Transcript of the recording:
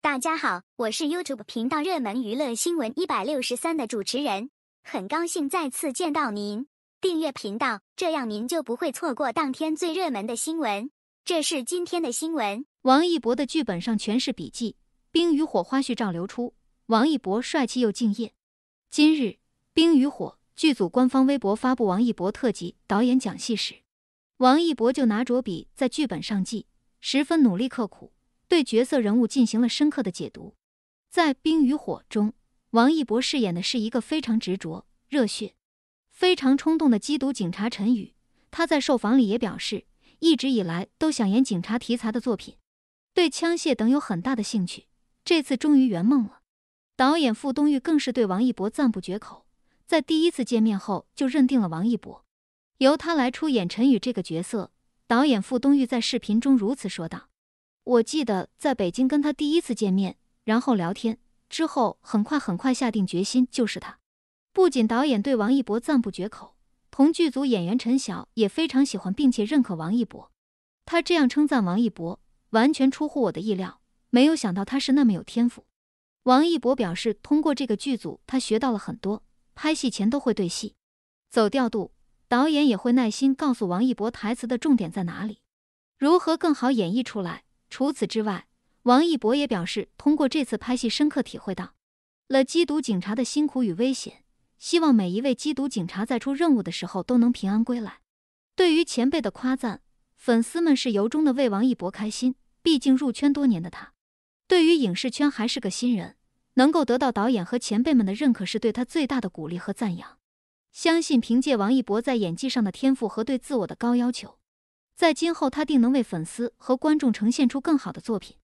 大家好，我是 YouTube 频道热门娱乐新闻一百六十三的主持人，很高兴再次见到您。订阅频道，这样您就不会错过当天最热门的新闻。这是今天的新闻：王一博的剧本上全是笔记，《冰与火》花絮照流出，王一博帅气又敬业。今日《冰与火》剧组官方微博发布王一博特辑，导演讲戏时，王一博就拿着笔在剧本上记，十分努力刻苦。对角色人物进行了深刻的解读。在《冰与火》中，王一博饰演的是一个非常执着、热血、非常冲动的缉毒警察陈宇。他在受访里也表示，一直以来都想演警察题材的作品，对枪械等有很大的兴趣，这次终于圆梦了。导演傅东育更是对王一博赞不绝口，在第一次见面后就认定了王一博，由他来出演陈宇这个角色。导演傅东育在视频中如此说道。我记得在北京跟他第一次见面，然后聊天之后，很快很快下定决心就是他。不仅导演对王一博赞不绝口，同剧组演员陈晓也非常喜欢并且认可王一博。他这样称赞王一博，完全出乎我的意料，没有想到他是那么有天赋。王一博表示，通过这个剧组，他学到了很多。拍戏前都会对戏、走调度，导演也会耐心告诉王一博台词的重点在哪里，如何更好演绎出来。除此之外，王一博也表示，通过这次拍戏，深刻体会到了缉毒警察的辛苦与危险，希望每一位缉毒警察在出任务的时候都能平安归来。对于前辈的夸赞，粉丝们是由衷的为王一博开心。毕竟入圈多年的他，对于影视圈还是个新人，能够得到导演和前辈们的认可，是对他最大的鼓励和赞扬。相信凭借王一博在演技上的天赋和对自我的高要求。在今后，他定能为粉丝和观众呈现出更好的作品。